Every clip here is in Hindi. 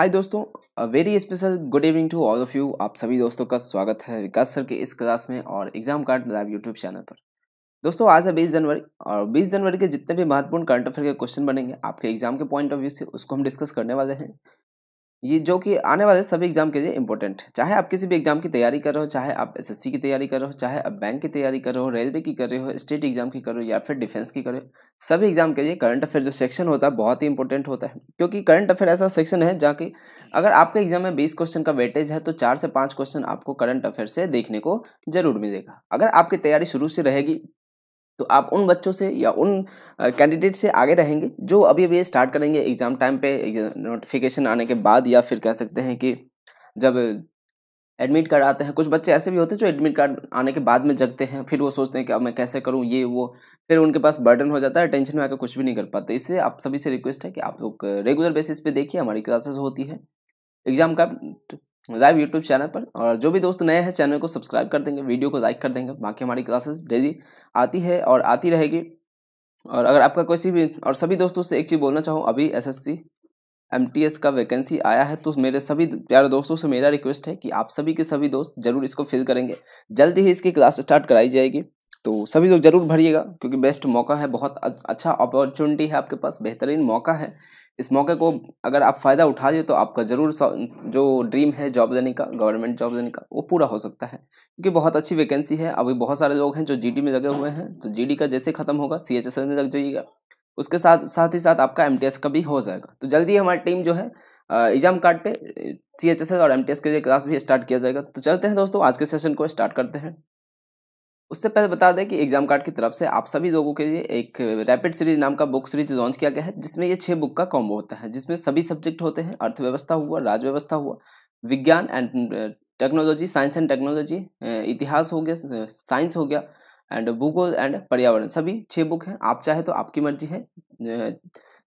हाय दोस्तों very special good evening to all of you आप सभी दोस्तों का स्वागत है विकास सर के इस क्लास में और exam card live YouTube channel पर दोस्तों आज है 20 जनवरी और 20 जनवरी के जितने भी महत्वपूर्ण करंट अफेयर के क्वेश्चन बनेंगे आपके एग्जाम के पॉइंट ऑफ व्यू से उसको हम डिस्कस करने वाले हैं ये जो कि आने वाले सभी एग्जाम के लिए इंपॉर्टेंट है चाहे आप किसी भी एग्जाम की तैयारी कर रहे हो चाहे आप एसएससी की तैयारी कर रहे हो चाहे आप बैंक की तैयारी कर रहे हो रेलवे की कर रहे हो स्टेट एग्जाम की कर रहे हो या फिर डिफेंस की कर रहे हो सभी एग्जाम के लिए करंट अफेयर जो सेक्शन होता है बहुत ही इंपॉर्टेंट होता है क्योंकि करंट अफेयर ऐसा सेक्शन है जहाँ की अगर आपके एग्जाम में बीस क्वेश्चन का वेटेज है तो चार से पाँच क्वेश्चन आपको करंट अफेयर से देखने को जरूर मिलेगा अगर आपकी तैयारी शुरू से रहेगी तो आप उन बच्चों से या उन कैंडिडेट से आगे रहेंगे जो अभी अभी स्टार्ट करेंगे एग्ज़ाम टाइम पे नोटिफिकेशन आने के बाद या फिर कह सकते हैं कि जब एडमिट कार्ड आते हैं कुछ बच्चे ऐसे भी होते हैं जो एडमिट कार्ड आने के बाद में जगते हैं फिर वो सोचते हैं कि अब मैं कैसे करूँ ये वो फिर उनके पास बर्डन हो जाता है टेंशन में आकर कुछ भी नहीं कर पाते इससे आप सभी से रिक्वेस्ट है कि आप लोग रेगुलर बेसिस पे देखिए हमारी क्लासेस होती है एग्ज़ाम का लाइव यूट्यूब चैनल पर और जो भी दोस्त नए हैं चैनल को सब्सक्राइब कर देंगे वीडियो को लाइक कर देंगे बाकी हमारी क्लासेस डेली आती है और आती रहेगी और अगर आपका कोई भी और सभी दोस्तों से एक चीज़ बोलना चाहूँ अभी एसएससी एमटीएस का वैकेंसी आया है तो मेरे सभी प्यारे दोस्तों से मेरा रिक्वेस्ट है कि आप सभी के सभी दोस्त जरूर इसको फिल करेंगे जल्दी ही इसकी क्लास स्टार्ट कराई जाएगी तो सभी लोग जरूर भरिएगा क्योंकि बेस्ट मौका है बहुत अच्छा अपॉर्चुनिटी है आपके पास बेहतरीन मौका है इस मौके को अगर आप फ़ायदा उठा दिए तो आपका ज़रूर जो ड्रीम है जॉब लेने का गवर्नमेंट जॉब लेने का वो पूरा हो सकता है क्योंकि बहुत अच्छी वैकेंसी है अभी बहुत सारे लोग हैं जो जी में लगे हुए हैं तो जी का जैसे ख़त्म होगा सी में लग जाइएगा उसके साथ साथ ही साथ आपका एम का भी हो जाएगा तो जल्दी हमारी टीम जो है एग्जाम कार्ड पे सी एच एस एस और एम के लिए क्लास भी स्टार्ट किया जाएगा तो चलते हैं दोस्तों आज के सेशन को स्टार्ट करते हैं उससे पहले बता दें कि एग्जाम कार्ड की तरफ से आप सभी लोगों के लिए एक रैपिड सीरीज नाम का बुक सीरीज लॉन्च किया गया है जिसमें ये छः बुक का कॉम्बो होता है जिसमें सभी सब्जेक्ट होते हैं अर्थव्यवस्था हुआ राजव्यवस्था हुआ विज्ञान and technology science and technology इतिहास हो गया साइंस हो गया एंड भूगोल एंड पर्यावरण सभी छः बुक हैं आप चाहे तो आपकी मर्जी है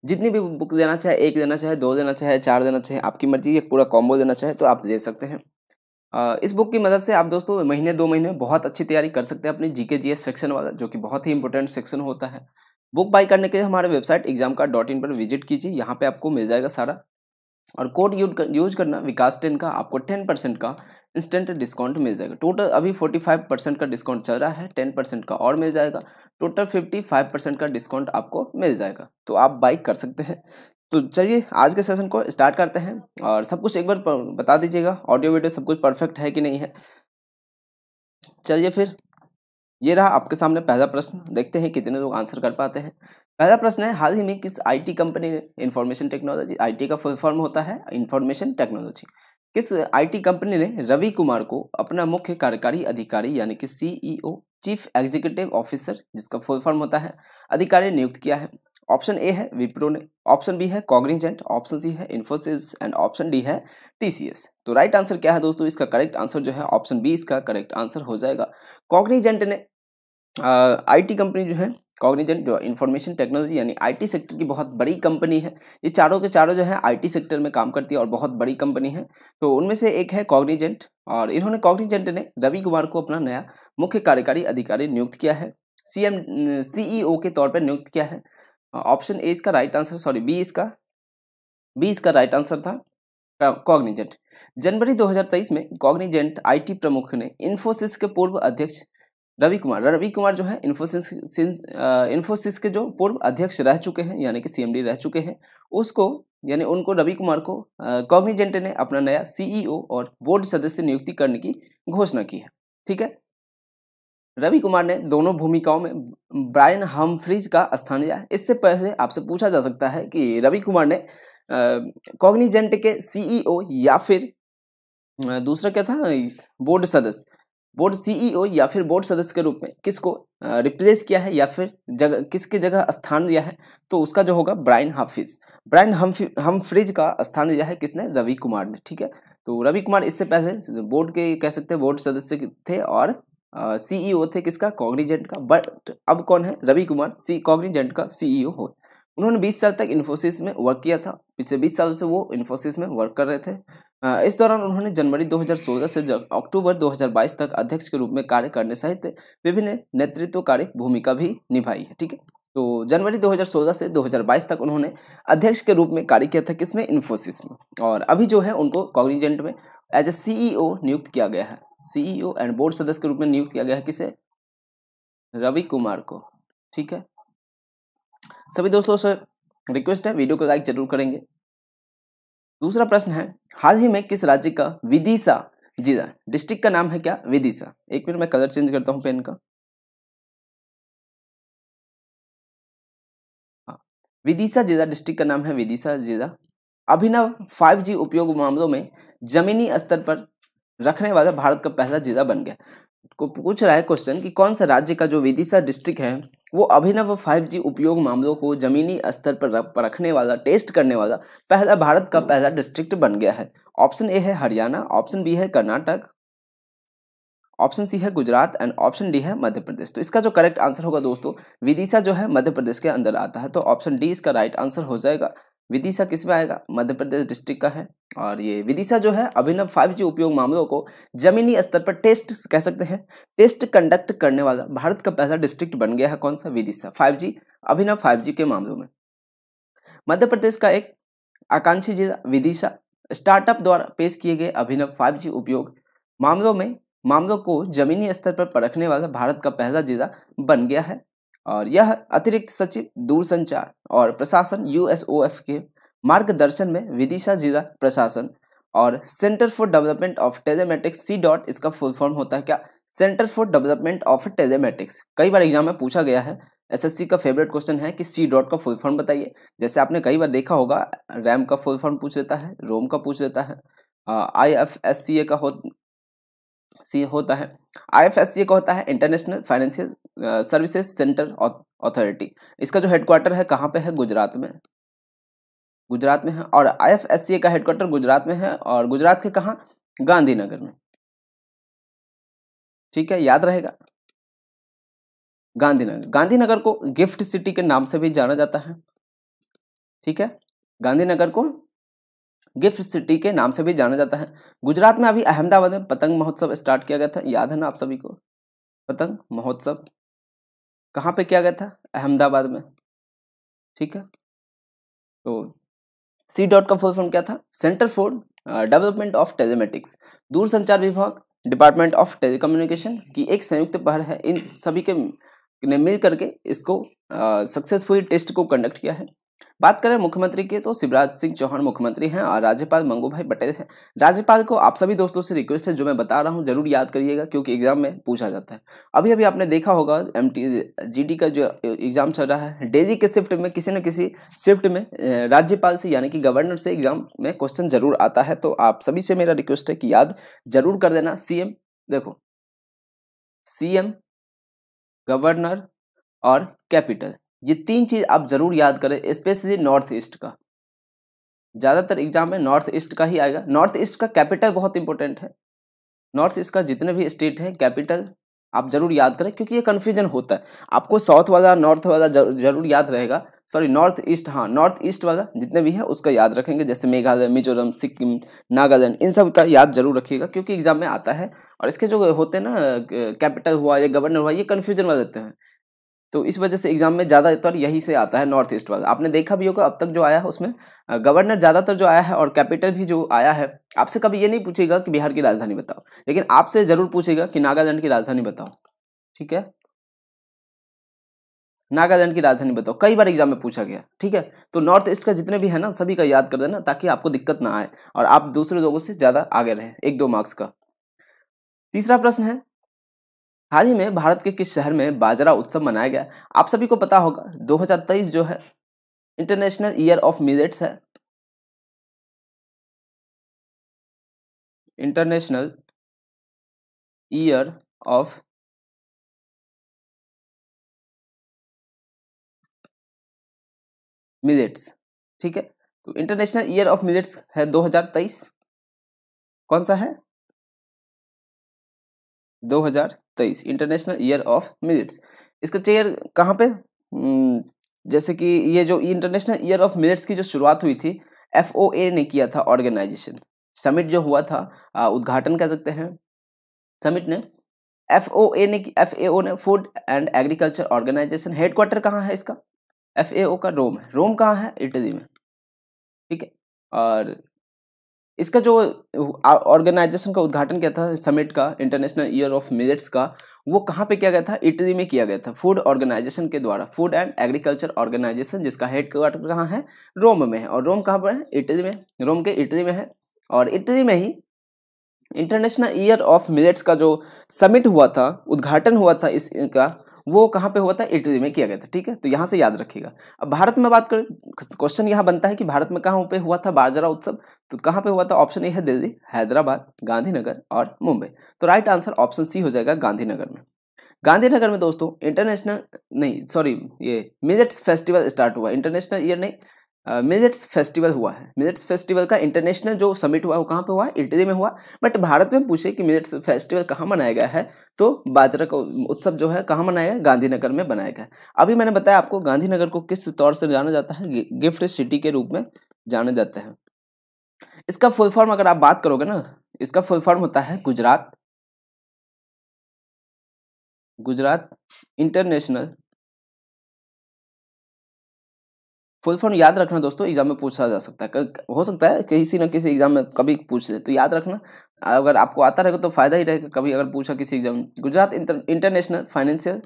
जितनी भी बुक देना चाहे एक देना चाहे दो देना चाहे चार देना चाहे आपकी मर्जी ये पूरा कॉम्बो देना चाहे तो आप दे सकते हैं इस बुक की मदद से आप दोस्तों महीने दो महीने बहुत अच्छी तैयारी कर सकते हैं अपने जी के जी एस सेक्शन वाला जो कि बहुत ही इंपॉर्टेंट सेक्शन होता है बुक बाई करने के लिए हमारे वेबसाइट एग्जाम का डॉट इन पर विजिट कीजिए यहाँ पे आपको मिल जाएगा सारा और कोड यूज कर, यूज करना विकास टेन का आपको टेन परसेंट का इंस्टेंट डिस्काउंट मिल जाएगा टोटल अभी फोर्टी फाइव परसेंट का डिस्काउंट चल रहा है टेन परसेंट का और मिल जाएगा टोटल फिफ्टी फाइव परसेंट का डिस्काउंट आपको मिल जाएगा तो आप बाइक कर सकते हैं तो चलिए आज के सेशन को स्टार्ट करते हैं और सब कुछ एक बार बता दीजिएगा ऑडियो वीडियो सब कुछ परफेक्ट है कि नहीं है चलिए फिर ये रहा आपके सामने पहला प्रश्न देखते हैं कितने लोग आंसर कर पाते हैं पहला प्रश्न है हाल ही में किस आईटी कंपनी ने इंफॉर्मेशन टेक्नोलॉजी आईटी का फुल फॉर्म होता है इन्फॉर्मेशन टेक्नोलॉजी किस आईटी कंपनी ने रवि कुमार को अपना मुख्य कार्यकारी अधिकारी यानी कि सीईओ चीफ एग्जीक्यूटिव ऑफिसर जिसका फुल फॉर्म होता है अधिकारी नियुक्त किया है ऑप्शन ए है विप्रो ने ऑप्शन बी है कॉग्निजेंट ऑप्शन सी है इन्फोसिस एंड ऑप्शन डी है टीसीएस तो राइट आंसर क्या है दोस्तों इसका करेक्ट आंसर जो है ऑप्शन बी इसका करेक्ट आंसर हो जाएगा कॉग्निजेंट ने आईटी कंपनी जो है कॉग्निजेंट जो इन्फॉर्मेशन टेक्नोलॉजी यानी आईटी सेक्टर की बहुत बड़ी कंपनी है ये चारों के चारों जो है आईटी सेक्टर में काम करती है और बहुत बड़ी कंपनी है तो उनमें से एक है कॉग्निजेंट और इन्होंने कॉग्निजेंट ने रवि कुमार को अपना नया मुख्य कार्यकारी अधिकारी नियुक्त किया है सी एम सीईओ के तौर पर नियुक्त किया है ऑप्शन ए इसका राइट आंसर सॉरी बी इसका बी इसका राइट आंसर था कॉग्निजेंट जनवरी 2023 में कॉग्निजेंट आईटी प्रमुख ने इन्फोसिस के पूर्व अध्यक्ष रवि कुमार रवि कुमार जो है इन्फोसिस इन्फोसिस के जो पूर्व अध्यक्ष रह चुके हैं यानी कि सीएमडी रह चुके हैं उसको यानी उनको रवि कुमार को कॉग्निजेंट ने अपना नया सीईओ e और बोर्ड सदस्य नियुक्ति करने की घोषणा की है ठीक है रवि कुमार ने दोनों भूमिकाओं में ब्रायन हमफ्रीज का स्थान लिया इससे पहले आपसे पूछा जा सकता है कि रवि कुमार ने कॉग्निजेंट के सीईओ e या फिर दूसरा क्या था बोर्ड सदस्य बोर्ड सीईओ e या फिर बोर्ड सदस्य के रूप में किसको रिप्लेस किया है या फिर जगह किसके जगह स्थान दिया है तो उसका जो होगा ब्रायन हाफिज ब्रायन फ्रिज का स्थान दिया है किसने रवि कुमार ने ठीक है तो रवि कुमार इससे पहले बोर्ड के कह सकते हैं बोर्ड सदस्य थे और सीईओ e थे किसका कॉग्निजेंट का बट अब कौन है रवि कुमार सी कॉग्निजेंट का सीईओ e हो उन्होंने 20 साल तक इन्फोसिस में वर्क किया था पिछले 20 साल से वो इन्फोसिस में वर्क कर रहे थे इस दौरान उन्होंने जनवरी 2016 से अक्टूबर 2022 तक अध्यक्ष के रूप में कार्य करने सहित विभिन्न नेतृत्वकारी भूमिका भी निभाई है ठीक है तो जनवरी 2016 से 2022 तक उन्होंने अध्यक्ष के रूप में कार्य किया था किसमें इन्फोसिस में और अभी जो है उनको कॉग्निजेंट में एज ए सीईओ नियुक्त किया गया है सीईओ एंड बोर्ड सदस्य के रूप में नियुक्त किया गया है किसे रवि कुमार को ठीक है सभी दोस्तों से रिक्वेस्ट है वीडियो को लाइक जरूर करेंगे दूसरा प्रश्न है हाल ही में किस राज्य का विदिशा जिला हाँ, डिस्ट्रिक्ट का नाम है क्या विदिशा एक मिनट मैं कलर चेंज करता हूं पेन का हाँ। विदिशा जिला हाँ, डिस्ट्रिक्ट का नाम है विदिशा जिला अभिनव फाइव जी उपयोग मामलों में जमीनी स्तर पर रखने वाला भारत का पहला जिला बन गया को पूछ रहा है क्वेश्चन कि कौन सा राज्य का जो विदिशा डिस्ट्रिक्ट है वो अभिनव फाइव जी उपयोग मामलों को जमीनी स्तर पर रखने वाला टेस्ट करने वाला पहला भारत का पहला डिस्ट्रिक्ट बन गया है ऑप्शन ए है हरियाणा ऑप्शन बी है कर्नाटक ऑप्शन सी है गुजरात एंड ऑप्शन डी है मध्य प्रदेश तो इसका जो करेक्ट आंसर होगा दोस्तों विदिशा जो है मध्य प्रदेश के अंदर आता है तो ऑप्शन डी इसका राइट आंसर हो जाएगा विदिशा किस में आएगा मध्य प्रदेश डिस्ट्रिक्ट का है और ये विदिशा जो है अभिनव फाइव जी उपयोग मामलों को जमीनी स्तर पर टेस्ट कह सकते हैं टेस्ट कंडक्ट करने वाला भारत का पहला डिस्ट्रिक्ट बन गया है कौन सा Vidisha five G Abhinav five G के मामलों में मध्य प्रदेश का एक आकांक्षी जिला विदिशा स्टार्टअप द्वारा पेश किए गए अभिनव फाइव जी उपयोग मामलों में मामलों को जमीनी स्तर पर परखने वाला भारत का पहला जिला बन गया है और यह अतिरिक्त सचिव दूरसंचार और प्रशासन यूएसओएफ के मार्गदर्शन में विदिशा जिला प्रशासन और centre for development of telematics C dot इसका फुल फॉर्म होता है क्या centre for development of telematics कई बार एग्जाम में पूछा गया है एसएससी का फेवरेट क्वेश्चन है कि सी डॉट का फुल फॉर्म बताइए जैसे आपने कई बार देखा होगा रैम का फुल फॉर्म पूछ लेता है रोम का पूछ लेता है आई एफ एस सी ए का हो सी होता है आई का होता है international financial services centre authority इसका जो हेडक्वार्टर है कहाँ पे है गुजरात में गुजरात में है और आई का हेडक्वार्टर गुजरात में है और गुजरात के कहाँ गांधीनगर में ठीक है याद रहेगा गांधीनगर गांधीनगर को गिफ्ट सिटी के नाम से भी जाना जाता है ठीक है गांधीनगर को गिफ्ट सिटी के नाम से भी जाना जाता है गुजरात में अभी अहमदाबाद में पतंग महोत्सव स्टार्ट किया गया था याद है ना आप सभी को पतंग महोत्सव कहाँ पे किया गया था अहमदाबाद में ठीक है तो सी डॉट का फुल फॉर्म क्या था centre for development of telematics दूरसंचार विभाग डिपार्टमेंट ऑफ टेलीकम्युनिकेशन की एक संयुक्त पहल है इन सभी के ने मिल करके इसको सक्सेसफुल uh, टेस्ट को कंडक्ट किया है बात करें मुख्यमंत्री की तो शिवराज सिंह चौहान मुख्यमंत्री हैं और राज्यपाल मंगू भाई पटेल हैं राज्यपाल को आप सभी दोस्तों से रिक्वेस्ट है जो मैं बता रहा हूं जरूर याद करिएगा क्योंकि एग्जाम में पूछा जाता है अभी अभी आपने देखा होगा एम टी का जो एग्जाम चल रहा है डेजी के शिफ्ट में किसी न किसी शिफ्ट में राज्यपाल से यानी कि गवर्नर से एग्जाम में क्वेश्चन जरूर आता है तो आप सभी से मेरा रिक्वेस्ट है कि याद जरूर कर देना सीएम देखो सीएम गवर्नर और कैपिटल ये तीन चीज़ आप ज़रूर याद करें स्पेशली नॉर्थ ईस्ट का ज़्यादातर एग्जाम में नॉर्थ ईस्ट का ही आएगा नॉर्थ ईस्ट का कैपिटल बहुत इंपॉर्टेंट है नॉर्थ ईस्ट का जितने भी स्टेट हैं कैपिटल आप ज़रूर याद करें क्योंकि ये कन्फ्यूजन होता है आपको साउथ वाला नॉर्थ वाला जरूर याद रहेगा सॉरी नॉर्थ ईस्ट हाँ नॉर्थ ईस्ट वाला जितने भी है उसका याद रखेंगे जैसे मेघालय मिजोरम सिक्किम नागालैंड इन सब का याद जरूर रखिएगा क्योंकि एग्जाम में आता है और इसके जो होते हैं ना कैपिटल हुआ या गवर्नर हुआ ये कन्फ्यूजन वाले हैं तो इस वजह से एग्जाम में ज़्यादातर यही से आता है नॉर्थ ईस्ट वाला आपने देखा भी होगा अब तक जो आया है उसमें गवर्नर ज़्यादातर जो आया है और कैपिटल भी जो आया है आपसे कभी ये नहीं पूछेगा कि बिहार की राजधानी बताओ लेकिन आपसे ज़रूर पूछेगा कि नागालैंड की राजधानी बताओ ठीक है नागालैंड की राजधानी बताओ कई बार एग्जाम में पूछा गया ठीक है तो नॉर्थ ईस्ट का जितने भी है ना सभी का याद कर देना ताकि आपको दिक्कत ना आए और आप दूसरे लोगों से ज़्यादा आगे रहें एक दो मार्क्स का तीसरा प्रश्न है हाल ही में भारत के किस शहर में बाजरा उत्सव मनाया गया आप सभी को पता होगा 2023 जो है इंटरनेशनल ईयर ऑफ मिलेट्स है इंटरनेशनल ईयर ऑफ मिलेट्स ठीक है तो इंटरनेशनल ईयर ऑफ मिलेट्स है 2023 कौन सा है 2023 तेईस इंटरनेशनल ईयर ऑफ मिलेट्स इसका चेयर कहाँ पे हम्म, जैसे कि ये जो इंटरनेशनल ईयर ऑफ मिलेट्स की जो शुरुआत हुई थी एफ ने किया था ऑर्गेनाइजेशन समिट जो हुआ था उद्घाटन कह सकते हैं समिट ने एफ ने एफ ने food and agriculture organisation headquarter कहाँ है इसका एफ का रोम है रोम कहाँ है इटली में ठीक है और इसका जो ऑर्गेनाइजेशन का उद्घाटन किया था समिट का इंटरनेशनल ईयर ऑफ मिलेट्स का वो कहाँ पे किया गया था इटली में किया गया था फूड ऑर्गेनाइजेशन के द्वारा फूड एंड एग्रीकल्चर ऑर्गेनाइजेशन जिसका हेड क्वार्टर कहाँ है रोम में है और रोम कहाँ पर है इटली में रोम के इटली में है और इटली में ही इंटरनेशनल ईयर ऑफ मिलेट्स का जो समिट हुआ था उद्घाटन हुआ था इसका वो कहाँ पे हुआ था इटली में किया गया था ठीक है तो यहाँ से याद रखिएगा अब भारत में बात करें क्वेश्चन यहाँ बनता है कि भारत में कहाँ पे हुआ था बाजरा उत्सव तो कहाँ पे हुआ था ऑप्शन ए है दिल्ली हैदराबाद गांधीनगर और मुंबई तो राइट आंसर ऑप्शन सी हो जाएगा गांधीनगर में गांधीनगर में दोस्तों इंटरनेशनल नहीं सॉरी ये मिजेट्स फेस्टिवल स्टार्ट हुआ इंटरनेशनल ईयर नहीं मिलेट्स फेस्टिवल हुआ है मिलेट्स फेस्टिवल का इंटरनेशनल जो समिट हुआ वो कहाँ पे हुआ इटली में हुआ बट भारत में पूछे कि मिलेट्स फेस्टिवल कहाँ मनाया गया है तो बाजरा का उत्सव जो है कहाँ मनाया गया गांधीनगर में बनाया गया अभी मैंने बताया आपको गांधीनगर को किस तौर से जाना जाता है गिफ्ट सिटी के रूप में जाना जाता है इसका फुल फॉर्म अगर आप बात करोगे ना इसका फुल फॉर्म होता है Gujarat Gujarat international full form याद रखना दोस्तों एग्जाम में पूछा जा सकता है हो सकता है किसी ना किसी एग्जाम में कभी पूछ दे तो याद रखना अगर आपको आता रहेगा तो फायदा ही रहेगा कभी अगर पूछा किसी एग्जाम में Gujarat inter, international financial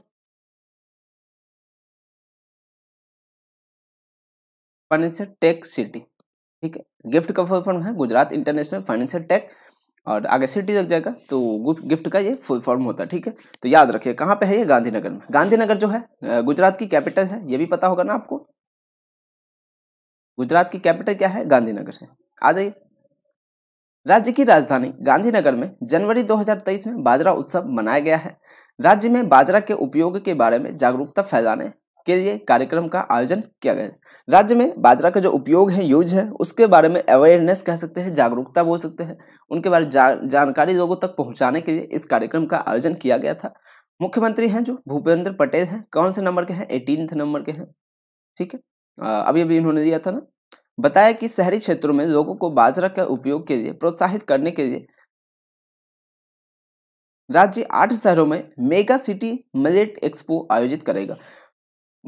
financial tech city ठीक है गिफ्ट का फुल फॉर्म है गुजरात इंटरनेशनल फाइनेंशियल टेक और आगे सिटी लग जाएगा तो गिफ्ट का ये फुल फॉर्म होता है ठीक है तो याद रखिए कहाँ पे है ये गांधीनगर में गांधीनगर जो है गुजरात की कैपिटल है ये भी पता होगा ना आपको गुजरात की कैपिटल क्या है गांधीनगर है आ जाइए राज्य की राजधानी गांधीनगर में जनवरी 2023 में बाजरा उत्सव मनाया गया है राज्य में बाजरा के उपयोग के बारे में जागरूकता फैलाने के लिए कार्यक्रम का आयोजन किया गया राज्य में बाजरा का जो उपयोग है यूज है उसके बारे में अवेयरनेस कह सकते हैं जागरूकता बोल सकते हैं उनके बारे में जा, जानकारी लोगों तक पहुंचाने के लिए इस कार्यक्रम का आयोजन किया गया था मुख्यमंत्री हैं जो भूपेंद्र पटेल हैं कौन से नंबर के हैं एटीन नंबर के हैं ठीक है अभी अभी इन्होंने दिया था ना बताया कि शहरी क्षेत्रों में लोगों को बाजरा के उपयोग के लिए प्रोत्साहित करने के लिए राज्य आठ शहरों में मेगा सिटी मिलेट एक्सपो आयोजित करेगा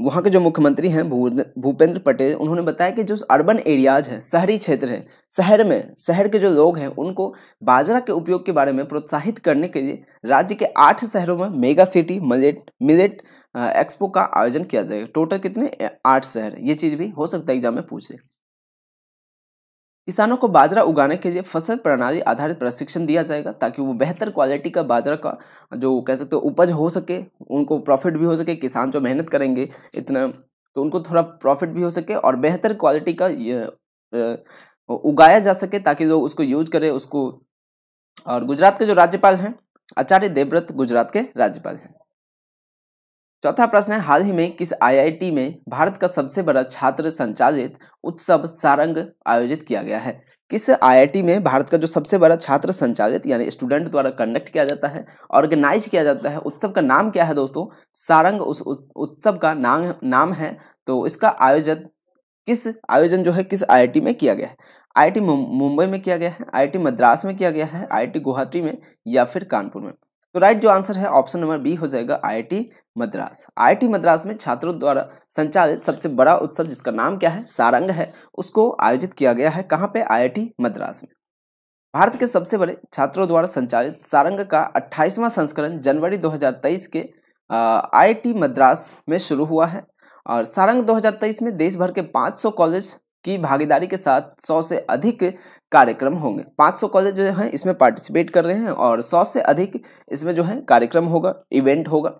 वहाँ के जो मुख्यमंत्री हैं भूपेंद्र पटेल उन्होंने बताया कि जो अर्बन एरियाज हैं शहरी क्षेत्र हैं शहर में शहर के जो लोग हैं उनको बाजरा के उपयोग के बारे में प्रोत्साहित करने के लिए राज्य के आठ शहरों में mega city millet millet expo का आयोजन किया जाएगा टोटल कितने आठ शहर ये चीज़ भी हो सकता है एग्जाम में पूछे किसानों को बाजरा उगाने के लिए फसल प्रणाली आधारित प्रशिक्षण दिया जाएगा ताकि वो बेहतर क्वालिटी का बाजरा का जो कह सकते हो उपज हो सके उनको प्रॉफिट भी हो सके किसान जो मेहनत करेंगे इतना तो उनको थोड़ा प्रॉफिट भी हो सके और बेहतर क्वालिटी का उगाया जा सके ताकि लोग उसको यूज करें उसको और गुजरात के जो राज्यपाल हैं आचार्य देवव्रत गुजरात के राज्यपाल हैं चौथा प्रश्न है हाल ही में किस आईआईटी में भारत का सबसे बड़ा छात्र संचालित उत्सव सारंग आयोजित किया गया है किस आईआईटी में भारत का जो सबसे बड़ा छात्र संचालित यानी स्टूडेंट द्वारा कंडक्ट किया जाता है ऑर्गेनाइज किया जाता है उत्सव का नाम क्या है दोस्तों सारंग उस उत्सव का नाम नाम है तो इसका आयोजन किस आयोजन जो है किस आई में किया गया है आई मुंबई में किया गया है आई मद्रास में किया गया है आई गुवाहाटी में या फिर कानपुर में तो राइट जो आंसर है ऑप्शन नंबर बी हो जाएगा आईआईटी मद्रास आईआईटी मद्रास में छात्रों द्वारा संचालित सबसे बड़ा उत्सव जिसका नाम क्या है सारंग है उसको आयोजित किया गया है कहाँ पे आईआईटी मद्रास में भारत के सबसे बड़े छात्रों द्वारा संचालित सारंग का अट्ठाईसवां संस्करण जनवरी दो के आई मद्रास में शुरू हुआ है और सारंग 2023 में देश भर के 500 कॉलेज की भागीदारी के साथ सौ से अधिक कार्यक्रम होंगे 500 कॉलेज जो हैं इसमें पार्टिसिपेट कर रहे हैं और सौ से अधिक इसमें जो है कार्यक्रम होगा इवेंट होगा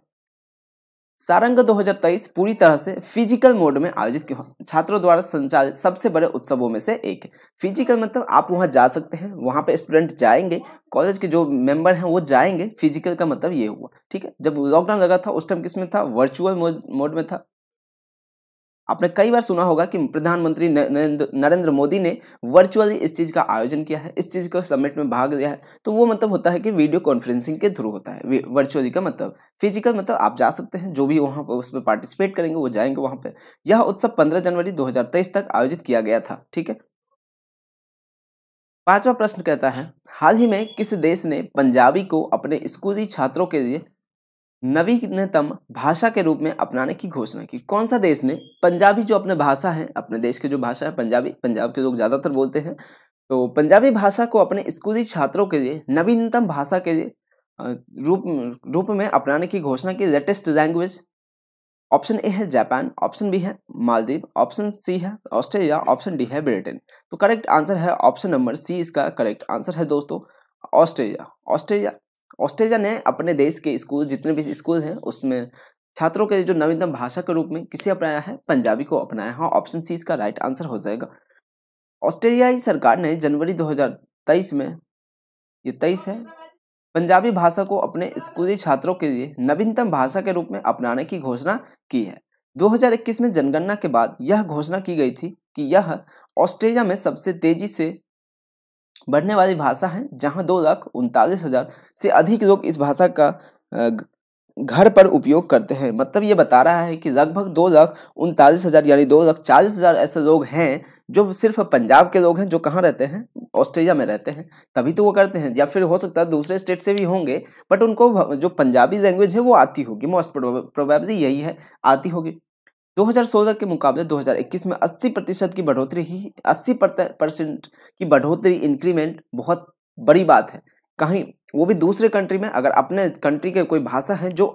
सारंग 2023 पूरी तरह से फिजिकल मोड में आयोजित छात्रों द्वारा संचालित सबसे बड़े उत्सवों में से एक है फिजिकल मतलब आप वहां जा सकते हैं वहां पे स्टूडेंट जाएंगे कॉलेज के जो मेंबर हैं वो जाएंगे फिजिकल का मतलब ये हुआ ठीक है जब लॉकडाउन लगा था उस टाइम किस में था वर्चुअल मोड में था आपने कई बार सुना होगा कि प्रधानमंत्री नरेंद्र मोदी ने वर्चुअली इस चीज़ का आयोजन किया है इस चीज़ को समिट में भाग लिया है तो वो मतलब होता है कि वीडियो कॉन्फ्रेंसिंग के थ्रू होता है वर्चुअली का मतलब फिजिकल मतलब आप जा सकते हैं जो भी वहाँ पर उसमें पार्टिसिपेट करेंगे वो जाएंगे वहाँ पर यह उत्सव पंद्रह जनवरी दो तक आयोजित किया गया था ठीक है पांचवा प्रश्न कहता है हाल ही में किस देश ने पंजाबी को अपने स्कूली छात्रों के लिए नवीनतम भाषा के रूप में अपनाने की घोषणा की कौन सा देश ने पंजाबी जो अपने भाषा है अपने देश की जो भाषा है पंजाबी पंजाब के लोग ज़्यादातर बोलते हैं तो पंजाबी भाषा को अपने स्कूली छात्रों के लिए नवीनतम भाषा के लिए रूप रूप में अपनाने की घोषणा की लेटेस्ट लैंग्वेज ऑप्शन ए है जापान ऑप्शन बी है मालदीव ऑप्शन सी है ऑस्ट्रेलिया ऑप्शन डी है ब्रिटेन तो करेक्ट आंसर है ऑप्शन नंबर सी इसका करेक्ट आंसर है दोस्तों ऑस्ट्रेलिया ऑस्ट्रेलिया ऑस्ट्रेलिया ने अपने देश के स्कूल जितने भी स्कूल हैं उसमें छात्रों के जो नवीनतम भाषा के रूप में किसे अपनाया है पंजाबी को अपनाया है ऑप्शन हाँ, सी इसका राइट आंसर हो जाएगा ऑस्ट्रेलियाई सरकार ने जनवरी 2023 में ये तेईस है पंजाबी भाषा को अपने स्कूली छात्रों के लिए नवीनतम भाषा के रूप में अपनाने की घोषणा की है 2021 में जनगणना के बाद यह घोषणा की गई थी कि यह ऑस्ट्रेलिया में सबसे तेजी से बढ़ने वाली भाषा है जहाँ दो लाख उनतालीस हज़ार से अधिक लोग इस भाषा का घर पर उपयोग करते हैं मतलब ये बता रहा है कि लगभग दो लाख उनतालीस हज़ार यानी दो लाख चालीस हज़ार ऐसे लोग हैं जो सिर्फ पंजाब के लोग हैं जो कहाँ रहते हैं ऑस्ट्रेलिया में रहते हैं तभी तो वो करते हैं या फिर हो सकता है दूसरे स्टेट से भी होंगे बट उनको जो पंजाबी लैंग्वेज है वो आती होगी मोस्ट प्रोबेबली यही है आती होगी 2016 के मुकाबले 2021 में 80 प्रतिशत की बढ़ोतरी ही 80 परसेंट की बढ़ोतरी इंक्रीमेंट बहुत बड़ी बात है कहीं वो भी दूसरे कंट्री में अगर अपने कंट्री के कोई भाषा है जो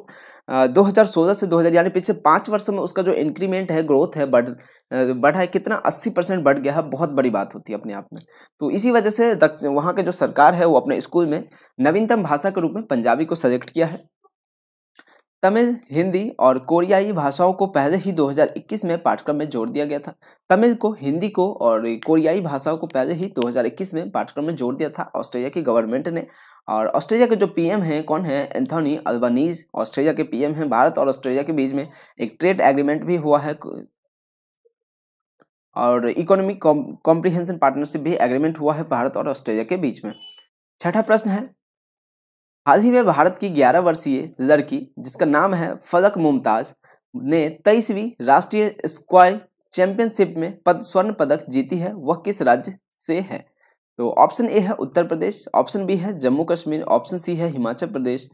2016 से 2000 यानी पिछले पाँच वर्षों में उसका जो इंक्रीमेंट है ग्रोथ है बढ़ बढ़ा है कितना 80 परसेंट बढ़ गया है बहुत बड़ी बात होती है अपने आप में तो इसी वजह से वहाँ के जो सरकार है वो अपने स्कूल में नवीनतम भाषा के रूप में पंजाबी को सजेक्ट किया है तमिल हिंदी और कोरियाई भाषाओं को पहले ही 2021 में पाठ्यक्रम में जोड़ दिया गया था तमिल को हिंदी को और कोरियाई भाषाओं को पहले ही 2021 में पाठ्यक्रम में जोड़ दिया था ऑस्ट्रेलिया की गवर्नमेंट ने और ऑस्ट्रेलिया के जो पीएम हैं कौन है एंथोनी अल्बानीज ऑस्ट्रेलिया के पीएम हैं भारत और ऑस्ट्रेलिया के बीच में एक ट्रेड एग्रीमेंट भी हुआ है और इकोनॉमिक कॉम्प्रिहेंशन पार्टनरशिप भी एग्रीमेंट हुआ है भारत और ऑस्ट्रेलिया के बीच में छठा प्रश्न है हाल ही में भारत की 11 वर्षीय लड़की जिसका नाम है फलक मुमताज ने तेईसवीं राष्ट्रीय स्क्वाय चैंपियनशिप में पद स्वर्ण पदक जीती है वह किस राज्य से है तो ऑप्शन ए है उत्तर प्रदेश ऑप्शन बी है जम्मू कश्मीर ऑप्शन सी है हिमाचल प्रदेश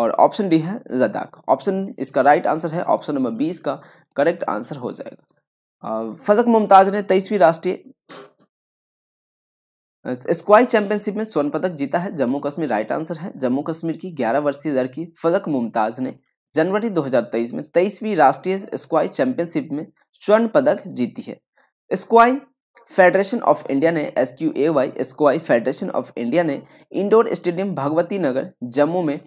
और ऑप्शन डी है लद्दाख ऑप्शन इसका राइट आंसर है ऑप्शन नंबर बी इसका करेक्ट आंसर हो जाएगा फजक मुमताज ने तेईसवीं राष्ट्रीय स्क्वाई चैंपियनशिप में स्वर्ण पदक जीता है जम्मू कश्मीर राइट आंसर है जम्मू कश्मीर की 11 वर्षीय लड़की फलक मुमताज ने जनवरी 2023 में तेईसवीं राष्ट्रीय स्क्वाई चैंपियनशिप में स्वर्ण पदक जीती है स्क्वाई फेडरेशन ऑफ इंडिया ने S Q A Y Sqay federation of India ने इंडोर स्टेडियम भगवती नगर जम्मू में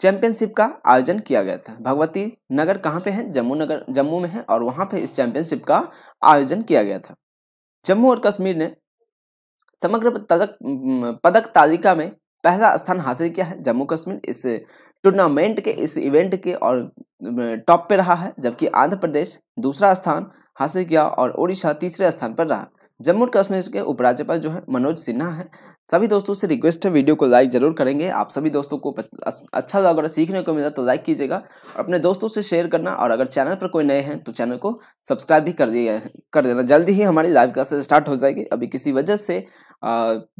चैंपियनशिप का आयोजन किया गया था भगवती नगर कहाँ पे है जम्मू नगर जम्मू में है और वहाँ पे इस चैंपियनशिप का आयोजन किया गया था जम्मू और कश्मीर ने समग्र पदक पदक तालिका में पहला स्थान हासिल किया है जम्मू कश्मीर इस टूर्नामेंट के इस इवेंट के और टॉप पे रहा है जबकि आंध्र प्रदेश दूसरा स्थान हासिल किया और ओडिशा तीसरे स्थान पर रहा जम्मू और कश्मीर के उपराज्यपाल जो है मनोज सिन्हा है सभी दोस्तों से रिक्वेस्ट है वीडियो को लाइक जरूर करेंगे आप सभी दोस्तों को अच्छा लगा अगर सीखने को मिला तो लाइक कीजिएगा और अपने दोस्तों से शेयर करना और अगर चैनल पर कोई नए हैं तो चैनल को सब्सक्राइब भी कर दिए कर देना जल्दी ही हमारी लाइव क्लासेस स्टार्ट हो जाएगी अभी किसी वजह से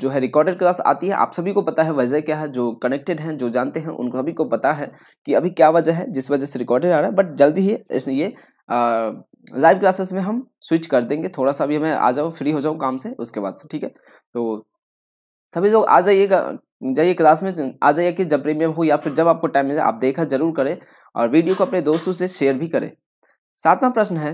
जो है रिकॉर्डेड क्लास आती है आप सभी को पता है वजह क्या है जो कनेक्टेड हैं जो जानते हैं उन सभी को पता है कि अभी क्या वजह है जिस वजह से रिकॉर्डेड आ रहा है बट जल्दी ही ये लाइव क्लासेस में हम स्विच कर देंगे थोड़ा सा भी मैं आ जाऊँ फ्री हो जाऊँ काम से उसके बाद से ठीक है तो सभी लोग आ जाइएगा जाइए क्लास में आ जाइए कि जब प्रीमियम हो या फिर जब आपको टाइम मिले आप देखा जरूर करें और वीडियो को अपने दोस्तों से शेयर भी करें सातवां प्रश्न है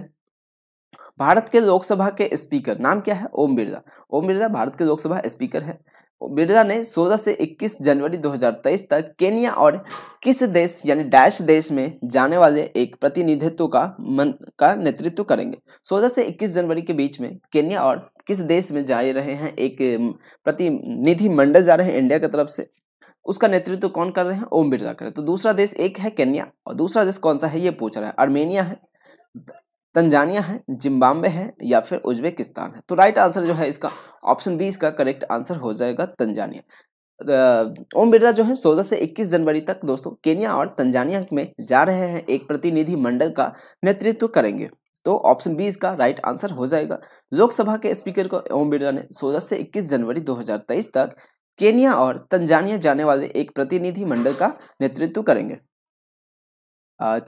भारत के लोकसभा के स्पीकर नाम क्या है ओम बिरला ओम बिरला भारत के लोकसभा स्पीकर है बिरला ने 16 से 21 जनवरी 2023 तक केनिया और किस देश यानी डैश देश में जाने वाले एक प्रतिनिधित्व का मन का नेतृत्व करेंगे 16 से 21 जनवरी के बीच में केनिया और किस देश में जा रहे हैं एक प्रतिनिधि मंडल जा रहे हैं इंडिया की तरफ से उसका नेतृत्व कौन कर रहे हैं ओम बिरला कर रहे हैं तो दूसरा देश एक है केन्या और दूसरा देश कौन सा है ये पूछ रहा है आर्मेनिया है तंजानिया है जिम्बाब्वे है या फिर उज्बेकिस्तान है तो राइट आंसर जो है इसका ऑप्शन बी इसका करेक्ट आंसर हो जाएगा तंजानिया ओम बिरला जो है सोलह से 21 जनवरी तक दोस्तों केनिया और तंजानिया में जा रहे हैं एक प्रतिनिधि मंडल का नेतृत्व करेंगे तो ऑप्शन बी इसका राइट आंसर हो जाएगा लोकसभा के स्पीकर को ओम बिरला ने सोलह से इक्कीस जनवरी दो तक केनिया और तंजानिया जाने वाले एक प्रतिनिधि मंडल का नेतृत्व करेंगे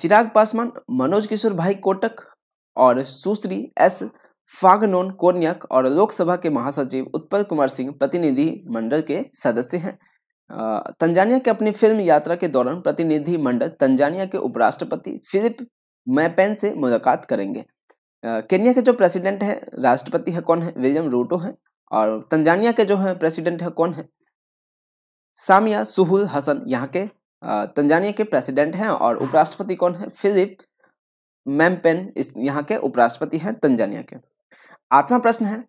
चिराग पासवान मनोज किशोर भाई कोटक और सुश्री एस फागनोन कोर्नियक और लोकसभा के महासचिव उत्पल कुमार सिंह प्रतिनिधि मंडल के सदस्य हैं तंजानिया के अपनी फिल्म यात्रा के दौरान प्रतिनिधि मंडल तंजानिया के उपराष्ट्रपति फिलिप मैपेन से मुलाकात करेंगे केन्या के जो प्रेसिडेंट है राष्ट्रपति है कौन है विलियम रूटो है और तंजानिया के जो है प्रेसिडेंट है कौन है सामिया सुहुल हसन यहाँ के तंजानिया के प्रेसिडेंट हैं और उपराष्ट्रपति कौन है फिलिप मैमपेन इस यहाँ के उपराष्ट्रपति हैं तंजानिया के आठवां प्रश्न है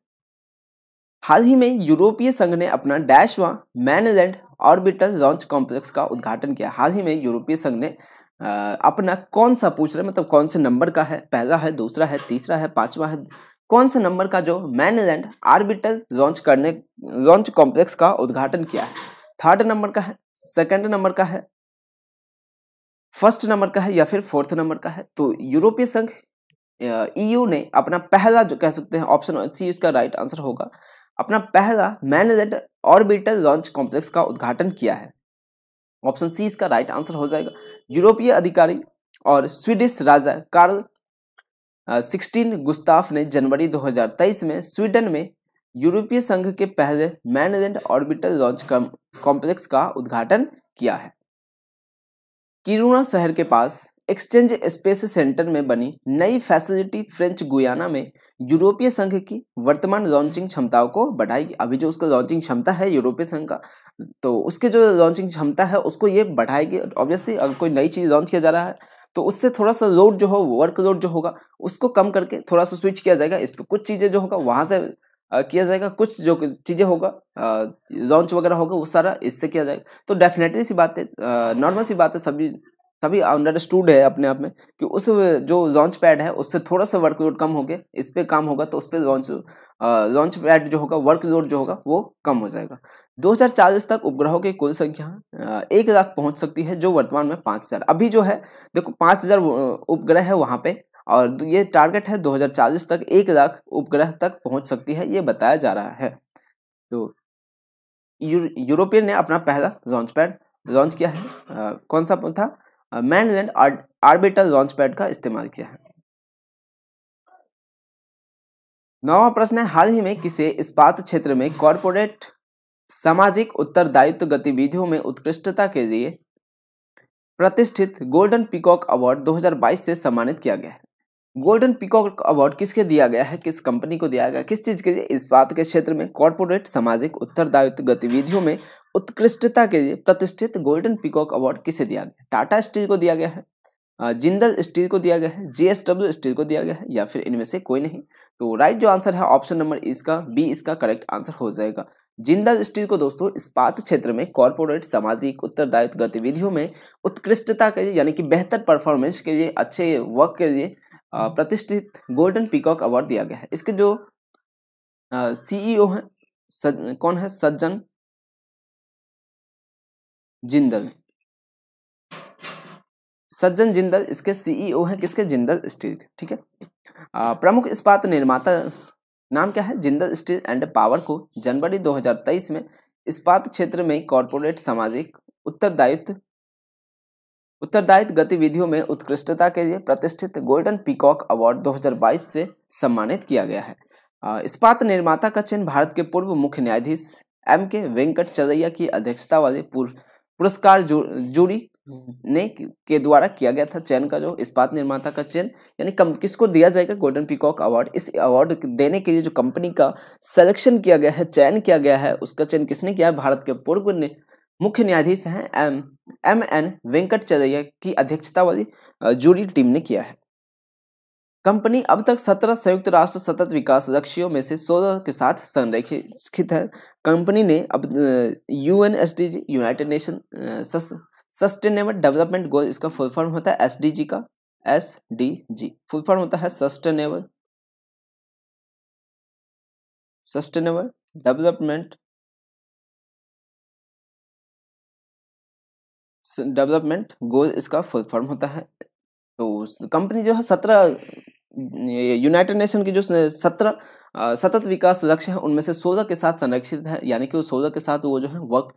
हाल ही में यूरोपीय संघ ने अपना डैश व मैनेजेंट ऑर्बिटल लॉन्च कॉम्प्लेक्स का उद्घाटन किया हाल ही में यूरोपीय संघ ने अपना कौन सा पूछ रहे मतलब कौन से नंबर का है पहला है दूसरा है तीसरा है पांचवा है कौन से नंबर का जो मैनेजेंट ऑर्बिटल लॉन्च करने लॉन्च कॉम्प्लेक्स का उद्घाटन किया है थर्ड नंबर का है सेकेंड नंबर का है फर्स्ट नंबर का है या फिर फोर्थ नंबर का है तो यूरोपीय संघ ईयू e ने अपना पहला जो कह सकते हैं ऑप्शन सी उसका राइट आंसर होगा अपना पहला मैनेजेड ऑर्बिटल लॉन्च कॉम्प्लेक्स का उद्घाटन किया है ऑप्शन सी इसका राइट आंसर हो जाएगा यूरोपीय अधिकारी और स्वीडिश राजा कार्ल सिक्सटीन गुस्ताफ ने जनवरी 2023 में स्वीडन में यूरोपीय संघ के पहले मैनेजेड ऑर्बिटल लॉन्च कॉम्प्लेक्स का उद्घाटन किया है किरुना शहर के पास एक्सचेंज स्पेस सेंटर में बनी नई फैसिलिटी फ्रेंच गुयाना में यूरोपीय संघ की वर्तमान लॉन्चिंग क्षमताओं को बढ़ाएगी अभी जो उसका लॉन्चिंग क्षमता है यूरोपीय संघ का तो उसके जो लॉन्चिंग क्षमता है उसको ये बढ़ाएगी ऑब्वियसली अगर कोई नई चीज़ लॉन्च किया जा रहा है तो उससे थोड़ा सा लोड जो हो वर्कलोड जो होगा उसको कम करके थोड़ा सा स्विच किया जाएगा इस पर कुछ चीज़ें जो होगा वहाँ से किया जाएगा कुछ जो चीज़ें होगा लॉन्च वगैरह होगा वो सारा इससे किया जाएगा तो डेफिनेटली सी बात है नॉर्मल सी बात है सभी सभी अंडरस्टूड है अपने आप में कि उस जो लॉन्च पैड है उससे थोड़ा सा वर्कलोड कम हो गया इस पर काम होगा तो उस पर लॉन्च लॉन्च पैड जो होगा वर्कलोड जो होगा वो कम हो जाएगा 2040 तक उपग्रहों की कुल संख्या एक लाख पहुंच सकती है जो वर्तमान में पाँच हज़ार अभी जो है देखो पाँच हज़ार उपग्रह है वहाँ पे और ये टारगेट है 2040 तक एक लाख उपग्रह तक पहुंच सकती है ये बताया जा रहा है तो यूरोपियन ने अपना पहला लॉन्च पैड लॉन्च किया है आ, कौन सा था mainland orbital launch pad का इस्तेमाल किया है नौवा प्रश्न है हाल ही में किसे इस्पात क्षेत्र में कॉरपोरेट सामाजिक उत्तरदायित्व गतिविधियों में उत्कृष्टता के लिए प्रतिष्ठित गोल्डन पिकॉक अवार्ड 2022 से सम्मानित किया गया है गोल्डन पिकॉक अवार्ड किसके दिया गया है किस कंपनी को दिया गया किस चीज़ के लिए इस बात के क्षेत्र में कॉरपोरेट सामाजिक उत्तरदायित्व गतिविधियों में उत्कृष्टता के लिए प्रतिष्ठित गोल्डन पिकॉक अवार्ड किसे दिया गया टाटा स्टील को दिया गया है जिंदल स्टील को दिया गया है जीएसडब्ल्यू स्टील को दिया गया है या फिर इनमें से कोई नहीं तो राइट जो आंसर है ऑप्शन नंबर इसका बी इसका करेक्ट आंसर हो जाएगा जिंदल स्टील को दोस्तों इस्पात क्षेत्र में कॉरपोरेट सामाजिक उत्तरदायित्व गतिविधियों में उत्कृष्टता के लिए यानी कि बेहतर परफॉर्मेंस के लिए अच्छे वर्क के लिए प्रतिष्ठित गोल्डन पीकॉक अवार्ड दिया गया है इसके जो सीईओ e हैं सज, कौन है सज्जन जिंदल सज्जन जिंदल इसके सीईओ e हैं किसके जिंदल स्टील के ठीक है प्रमुख इस्पात निर्माता नाम क्या है जिंदल स्टील एंड पावर को जनवरी 2023 में इस्पात क्षेत्र में कॉरपोरेट सामाजिक उत्तरदायित्व उत्तरदायित्व गतिविधियों में उत्कृष्टता के लिए प्रतिष्ठित गोल्डन पीकॉक अवार्ड 2022 से सम्मानित किया गया है इस्पात निर्माता का चिन्ह भारत के पूर्व मुख्य न्यायाधीश एम के वेंकट चरैया की अध्यक्षता वाले पुरस्कार जूरी हम्म। ने के द्वारा किया गया था चयन का जो इस्पात निर्माता का चयन यानी कम किसको दिया जाएगा गोल्डन पीकॉक अवार्ड इस अवार्ड देने के लिए जो कंपनी का सिलेक्शन किया गया है चयन किया गया है उसका चयन किसने किया है भारत के पूर्व मुख्य न्यायाधीश हैं एम एम एन वेंकटचरैया की अध्यक्षता वाली जूरी टीम ने किया है कंपनी अब तक 17 संयुक्त राष्ट्र सतत विकास लक्ष्यों में से 16 के साथ संरक्षित है कंपनी ने अब U N S D G United Nation sustainable development goal इसका फुल फॉर्म होता है एस डी जी का S D G full form होता है sustainable sustainable development development goal इसका फुल फॉर्म होता है तो कंपनी जो है सत्रह यूनाइटेड नेशन की जो सत्रह सतत विकास लक्ष्य है उनमें से सोलह के साथ संरक्षित है यानी कि वो सोलह के साथ वो जो है वर्क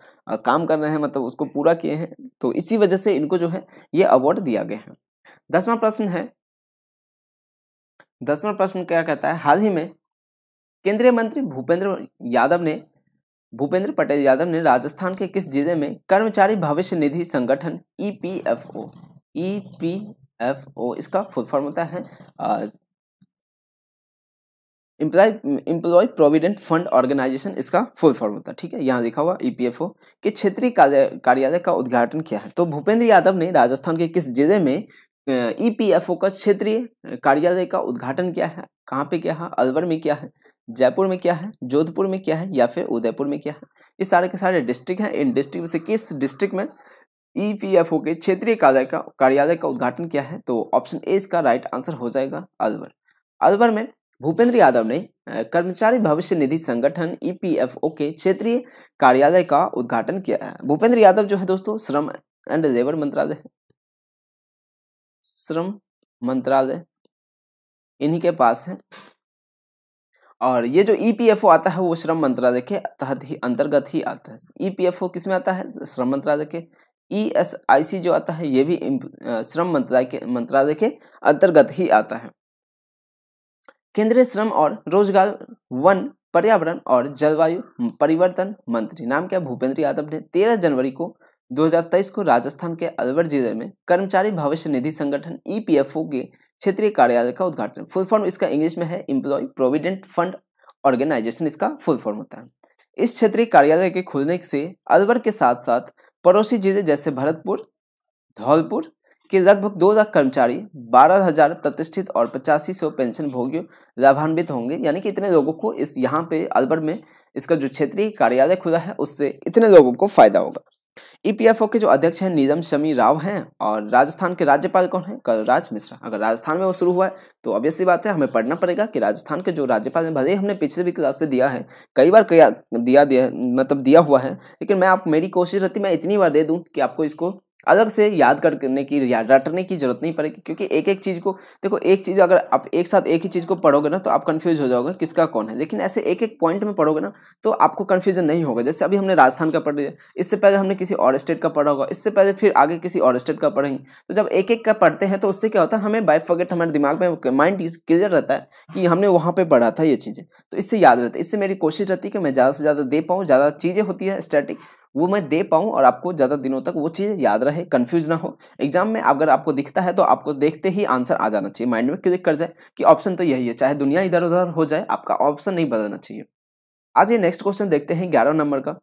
काम कर रहे हैं मतलब उसको पूरा किए हैं तो इसी वजह से इनको जो है ये अवार्ड दिया गया है दसवां प्रश्न है दसवां प्रश्न क्या कहता है हाल ही में केंद्रीय मंत्री भूपेंद्र यादव ने भूपेंद्र पटेल यादव ने राजस्थान के किस जिले में कर्मचारी भविष्य निधि संगठन E P F O E P F O इसका फुल फॉर्म होता है एम्प्लॉय प्रोविडेंट फंड ऑर्गेनाइजेशन इसका फुल फॉर्म होता है ठीक है यहाँ लिखा हुआ ईपीएफओ e के क्षेत्रीय कार्यालय का उद्घाटन किया है तो भूपेंद्र यादव ने राजस्थान के किस जिले में ईपीएफओ e का क्षेत्रीय कार्यालय का उद्घाटन किया है कहाँ पे किया है अलवर में किया है जयपुर में क्या है जोधपुर में क्या है या फिर उदयपुर में क्या है ये सारे के सारे डिस्ट्रिक्ट हैं इन डिस्ट्रिक्ट से किस डिस्ट्रिक्ट में e ईपीएफओ के क्षेत्रीय कार्यालय का कार्यालय का उद्घाटन किया है तो ऑप्शन ए इसका राइट आंसर हो जाएगा अलवर अलवर में भूपेंद्र यादव ने कर्मचारी भविष्य निधि संगठन ई e के क्षेत्रीय कार्यालय का उद्घाटन किया है भूपेंद्र यादव जो है दोस्तों श्रम एंड लेबर मंत्रालय है श्रम मंत्रालय इन्हीं के पास है और ये जो ई e आता है वो श्रम मंत्रालय के तहत ही अंतर्गत ही आता है ई e पी किस में आता है श्रम मंत्रालय के ई एस आई सी जो आता है ये भी श्रम मंत्रालय के मंत्रालय के अंतर्गत ही आता है केंद्रीय श्रम और रोजगार वन पर्यावरण और जलवायु परिवर्तन मंत्री नाम क्या भूपेंद्र यादव ने 13 जनवरी को 2023 को राजस्थान के अलवर जिले में कर्मचारी भविष्य निधि संगठन ई e के क्षेत्रीय कार्यालय का उद्घाटन फुल फॉर्म इसका इंग्लिश में है इम्प्लॉय प्रोविडेंट फंड ऑर्गेनाइजेशन इसका फुल फॉर्म होता है इस क्षेत्रीय कार्यालय के खुलने से अलवर के साथ साथ पड़ोसी जिले जैसे भरतपुर धौलपुर के लगभग दो लाख कर्मचारी बारह हजार प्रतिष्ठित और पचासी सौ पेंशन भोगियों लाभान्वित होंगे यानी कि इतने लोगों को इस यहाँ पे अलवर में इसका जो क्षेत्रीय कार्यालय खुला है उससे इतने लोगों को फायदा होगा ईपीएफओ e के जो अध्यक्ष हैं निजम शमी राव हैं और राजस्थान के राज्यपाल कौन है कलराज मिश्रा अगर राजस्थान में वो शुरू हुआ है तो ऑब्वियसली बात है हमें पढ़ना पड़ेगा कि राजस्थान के जो राज्यपाल हैं भले ही हमने पिछले भी क्लास में दिया है कई बार दिया दिया मतलब दिया हुआ है लेकिन मैं आप मेरी कोशिश रहती मैं इतनी बार दे दूँ कि आपको इसको अलग से याद करने की याद रटने की जरूरत नहीं पड़ेगी क्योंकि एक एक चीज़ को देखो एक चीज़ अगर आप एक साथ एक ही चीज़ को पढ़ोगे ना तो आप कन्फ्यूज हो जाओगे किसका कौन है लेकिन ऐसे एक एक पॉइंट में पढ़ोगे ना तो आपको कन्फ्यूजन नहीं होगा जैसे अभी हमने राजस्थान का पढ़ लिया इससे पहले हमने किसी और स्टेट का पढ़ा होगा इससे पहले फिर आगे किसी और स्टेट का पढ़ेंगे तो जब एक एक का पढ़ते हैं तो उससे क्या होता है हमें बाई फॉगेट हमारे दिमाग में माइंड क्लियर रहता है कि हमने वहाँ पर पढ़ा था ये चीज़ें तो इससे याद रहता है इससे मेरी कोशिश रहती है कि मैं ज़्यादा से ज़्यादा दे पाऊँ ज़्यादा चीज़ें होती है स्टैटिक वो मैं दे पाऊँ और आपको ज़्यादा दिनों तक वो चीज़ याद रहे कन्फ्यूज ना हो एग्जाम में अगर आपको दिखता है तो आपको देखते ही आंसर आ जाना चाहिए माइंड में क्लिक कर जाए कि ऑप्शन तो यही है चाहे दुनिया इधर उधर हो जाए आपका ऑप्शन नहीं बदलना चाहिए आज ये नेक्स्ट क्वेश्चन देखते हैं ग्यारह नंबर का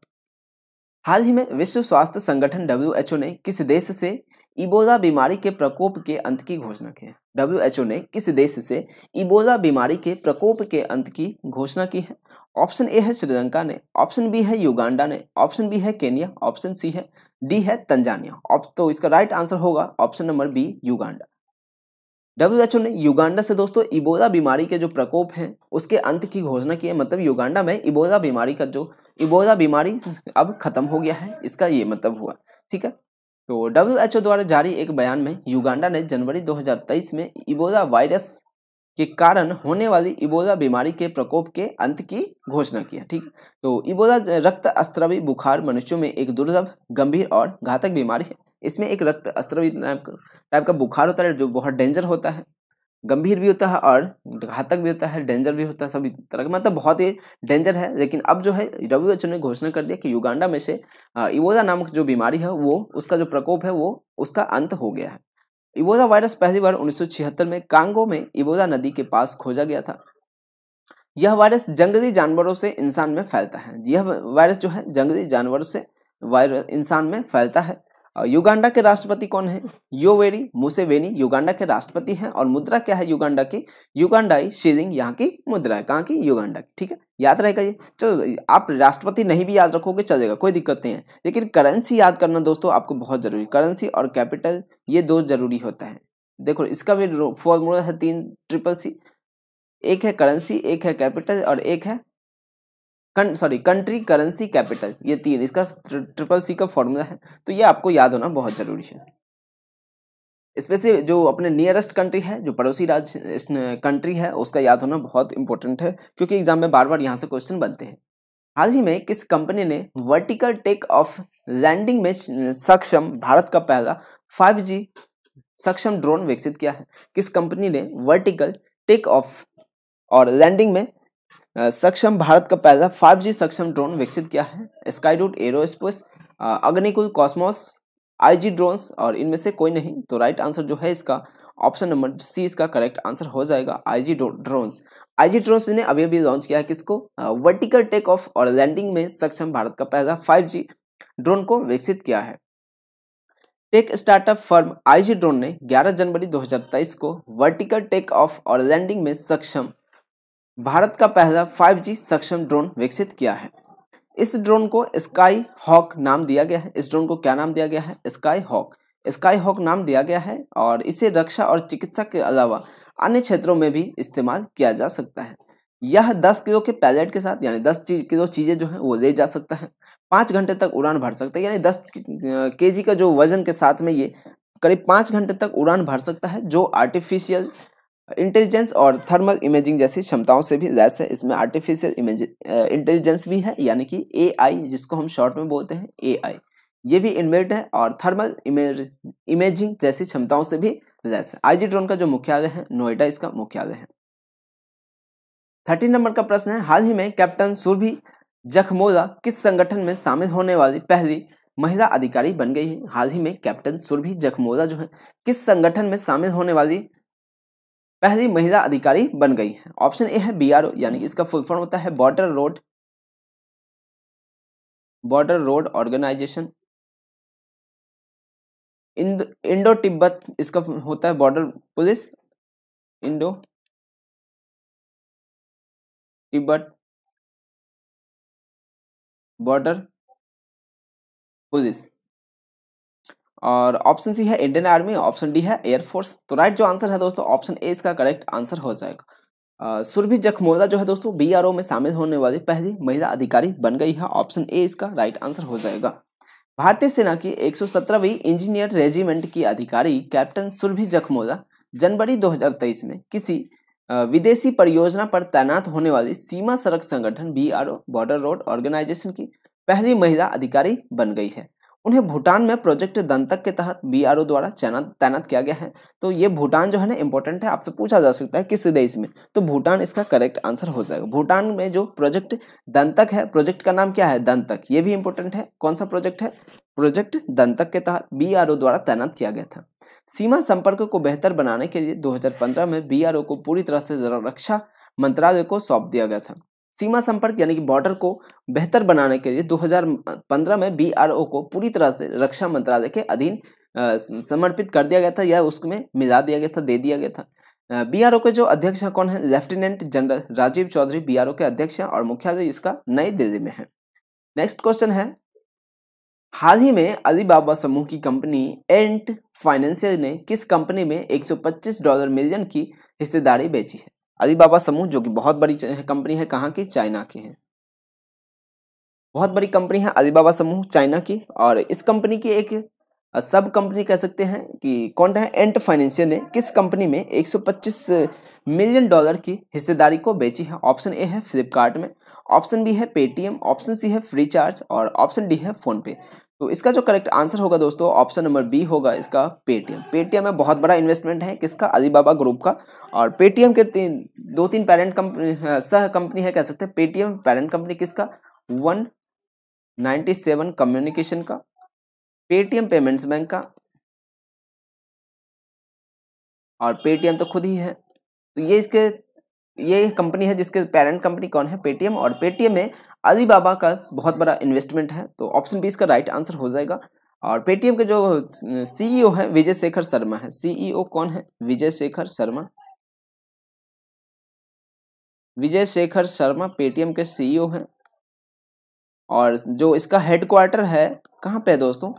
हाल ही में विश्व स्वास्थ्य संगठन डब्ल्यू ने किस देश से इबोला बीमारी के प्रकोप के अंत की घोषणा की है डब्ल्यू ने किस देश से इबोला बीमारी के प्रकोप के अंत की घोषणा की है ऑप्शन ए है श्रीलंका ने ऑप्शन बी है युगांडा ने ऑप्शन बी है केनिया ऑप्शन सी है डी है तंजानिया तो इसका राइट आंसर होगा option number B Uganda W ने युगांडा से दोस्तों इबोला बीमारी के जो प्रकोप हैं उसके अंत की घोषणा की है मतलब युगांडा में इबोला बीमारी का जो इबोला बीमारी अब खत्म हो गया है इसका ये मतलब हुआ ठीक है तो डब्ल्यू द्वारा जारी एक बयान में युगांडा ने जनवरी 2023 में इबोला वायरस के कारण होने वाली इबोला बीमारी के प्रकोप के अंत की घोषणा की है ठीक तो इबोला रक्त अस्त्रवी बुखार मनुष्यों में एक दुर्लभ गंभीर और घातक बीमारी है इसमें एक रक्त अस्त्रवी टाइप का बुखार होता है जो बहुत डेंजर होता है गंभीर भी होता है और घातक भी होता है डेंजर भी होता है सभी तरह का मतलब बहुत ही डेंजर है लेकिन अब जो है डब्ल्यू एच ओ ने घोषणा कर दिया कि युगांडा में से इवोजा नामक जो बीमारी है वो उसका जो प्रकोप है वो उसका अंत हो गया है इवोजा वायरस पहली बार छिहत्तर में कांगो में इवोजा नदी के पास खोजा गया था यह वायरस जंगली जानवरों से इंसान में फैलता है यह वायरस जो है जंगली जानवरों से वायरस इंसान में फैलता है युगांडा के राष्ट्रपति कौन है योवेरी मुसेवेनी युगांडा के राष्ट्रपति हैं और मुद्रा क्या है युगांडा की युगांडाई शीजिंग यहाँ की मुद्रा है कहाँ की युगांडा ठीक है याद रहेगा ये चलो आप राष्ट्रपति नहीं भी याद रखोगे चलेगा कोई दिक्कत नहीं है लेकिन करेंसी याद करना दोस्तों आपको बहुत जरूरी करेंसी और कैपिटल ये दो जरूरी होता है देखो इसका भी फॉर्मूला है तीन ट्रिपल सी एक है करेंसी एक है कैपिटल और एक है सॉरी कंट्री करेंसी कैपिटल ये तीन इसका ट्रिपल सी का फॉर्मूला है तो ये आपको याद होना बहुत जरूरी है इसमें से जो अपने नियरेस्ट कंट्री है जो पड़ोसी राज्य कंट्री है उसका याद होना बहुत इंपॉर्टेंट है क्योंकि एग्जाम में बार बार यहाँ से क्वेश्चन बनते हैं हाल ही में किस कंपनी ने वर्टिकल टेक ऑफ लैंडिंग में सक्षम भारत का पहला 5G सक्षम ड्रोन विकसित किया है किस कंपनी ने वर्टिकल टेक ऑफ और लैंडिंग में सक्षम भारत का पहला 5G सक्षम ड्रोन विकसित किया है Skyroot aerospace Agnikul Cosmos IG drones और इनमें से कोई नहीं तो राइट आंसर जो है इसका ऑप्शन नंबर सी इसका करेक्ट आंसर हो जाएगा आईजी ड्रोन्स आईजी ड्रोन्स ने अभी अभी लॉन्च किया है किसको वर्टिकल टेक ऑफ और लैंडिंग में सक्षम भारत का पहला 5G ड्रोन को विकसित किया है tech startup firm IG drone ने 11 जनवरी 2023 को वर्टिकल टेक ऑफ और लैंडिंग में सक्षम भारत का पहला 5G सक्षम ड्रोन विकसित किया है इस ड्रोन को स्काई हॉक नाम दिया गया है इस ड्रोन को क्या नाम दिया गया है स्काई हॉक स्काई हॉक नाम दिया गया है और इसे रक्षा और चिकित्सा के अलावा अन्य क्षेत्रों में भी इस्तेमाल किया जा सकता है यह 10 किलो के पैलेट के साथ यानी 10 किलो चीज़ें जो हैं वो ले जा सकता है पाँच घंटे तक उड़ान भर सकता है यानी 10 के का जो वजन के साथ में ये करीब पाँच घंटे तक उड़ान भर सकता है जो आर्टिफिशियल इंटेलिजेंस और थर्मल इमेजिंग जैसी क्षमताओं से भी लैस है इसमें आर्टिफिशियल इमेज इंटेलिजेंस भी है यानी कि एआई जिसको हम शॉर्ट में बोलते हैं एआई ये भी इनबिल्ट है और थर्मल इमेज इमेजिंग जैसी क्षमताओं से भी है आईजी ड्रोन का जो मुख्यालय है नोएडा इसका मुख्यालय है थर्टीन नंबर का प्रश्न है हाल ही में कैप्टन सुरभि जखमोला किस संगठन में शामिल होने वाली पहली महिला अधिकारी बन गई है हाल ही में कैप्टन सुरभि जखमोला जो है किस संगठन में शामिल होने वाली पहली महिला अधिकारी बन गई है ऑप्शन ए है बी यानी कि इसका फुल फॉर्म होता है border road border road organisation Indo तिब्बत इसका होता है बॉर्डर पुलिस इंडो तिब्बत बॉर्डर पुलिस और ऑप्शन सी है इंडियन आर्मी ऑप्शन डी है एयरफोर्स तो राइट जो आंसर है दोस्तों ऑप्शन ए इसका करेक्ट आंसर हो जाएगा सुरभि जखमोदा जो है दोस्तों बी में शामिल होने वाली पहली महिला अधिकारी बन गई है ऑप्शन ए इसका राइट आंसर हो जाएगा भारतीय सेना की सत्रहवीं इंजीनियर रेजिमेंट की अधिकारी कैप्टन सुरभि जखमोदा जनवरी 2023 में किसी विदेशी परियोजना पर तैनात होने वाली सीमा सड़क संगठन बी बॉर्डर रोड ऑर्गेनाइजेशन की पहली महिला अधिकारी बन गई है उन्हें भूटान में प्रोजेक्ट दंतक के तहत बी द्वारा तैनात किया गया है तो ये भूटान जो है ना इंपॉर्टेंट है आपसे पूछा जा सकता है किस देश में तो भूटान इसका करेक्ट आंसर हो जाएगा भूटान में जो प्रोजेक्ट दंतक है प्रोजेक्ट का नाम क्या है दंतक ये भी इंपॉर्टेंट है कौन सा प्रोजेक्ट है प्रोजेक्ट दंतक के तहत बी द्वारा तैनात किया गया था सीमा संपर्क को बेहतर बनाने के लिए दो में बी को पूरी तरह से रक्षा मंत्रालय को सौंप दिया गया था सीमा संपर्क यानी कि बॉर्डर को बेहतर बनाने के लिए 2015 में बीआरओ को पूरी तरह से रक्षा मंत्रालय के अधीन समर्पित कर दिया गया था या उसमें मिला दिया गया था दे दिया गया था बीआरओ के जो अध्यक्ष हैं कौन है lieutenant general Rajeev Chaudhary BRO के अध्यक्ष हैं और मुख्यालय इसका नई दिल्ली में है नेक्स्ट क्वेश्चन है हाल ही में अलीबाबा समूह की कंपनी एंट फाइनेंशियल ने किस कंपनी में 125 डॉलर मिलियन की हिस्सेदारी बेची है अलीबाबा समूह जो कि बहुत बड़ी कंपनी है कहाँ की चाइना की है बहुत बड़ी कंपनी है अलीबाबा समूह चाइना की और इस कंपनी की एक सब कंपनी कह सकते हैं कि कौन है एंट फाइनेंशियल ने किस कंपनी में 125 मिलियन डॉलर की हिस्सेदारी को बेची है ऑप्शन ए है फ्लिपकार्ट में ऑप्शन बी है पेटीएम ऑप्शन सी है फ्रीचार्ज और ऑप्शन डी है फोनपे तो इसका जो करेक्ट आंसर होगा दोस्तों ऑप्शन नंबर बी होगा इसका पेटीएम पेटीएम में बहुत बड़ा इन्वेस्टमेंट है किसका अलीबाबा ग्रुप का और पेटीएम के तीन दो तीन पेरेंट कंपनी सह कंपनी है कह सकते हैं पेटीएम पेरेंट कंपनी किसका वन नाइन्टी सेवन कम्युनिकेशन का पेटीएम पेमेंट्स बैंक का और पेटीएम तो खुद ही है तो ये इसके ये कंपनी है जिसके पेरेंट कंपनी कौन है पेटीएम और पेटीएम में अलीबाबा का बहुत बड़ा इन्वेस्टमेंट है तो ऑप्शन बी इसका राइट आंसर हो जाएगा और पेटीएम के जो सीईओ e है विजय शेखर शर्मा है सीईओ e कौन है विजय शेखर शर्मा विजय शेखर शर्मा पेटीएम के सीईओ e हैं और जो इसका हेडक्वार्टर है कहाँ पे है दोस्तों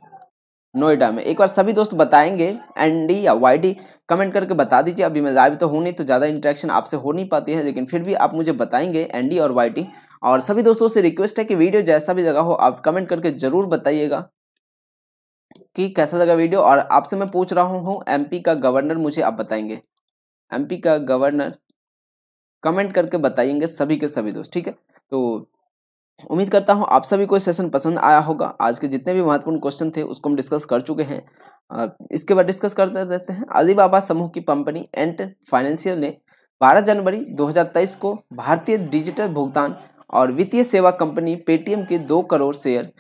नोएडा में एक बार सभी दोस्त बताएंगे एनडी या वाई डी कमेंट करके बता दीजिए अभी मैं लाइव तो हूँ नहीं तो ज़्यादा इंटरेक्शन आपसे हो नहीं पाती है लेकिन फिर भी आप मुझे बताएंगे एनडी और वाई डी और सभी दोस्तों से रिक्वेस्ट है कि वीडियो जैसा भी लगा हो आप कमेंट करके ज़रूर बताइएगा कि कैसा लगा वीडियो और आपसे मैं पूछ रहा हूँ एम का गवर्नर मुझे आप बताएंगे एम का गवर्नर कमेंट करके बताएंगे सभी के सभी दोस्त ठीक है तो उम्मीद करता हूँ आप सभी को सेशन पसंद आया होगा आज के जितने भी महत्वपूर्ण क्वेश्चन थे उसको हम डिस्कस कर चुके हैं इसके बाद डिस्कस करते रहते हैं अलीबाबा समूह की कंपनी एंट फाइनेंशियल ने 12 जनवरी 2023 को भारतीय डिजिटल भुगतान और वित्तीय सेवा कंपनी पेटीएम के दो करोड़ शेयर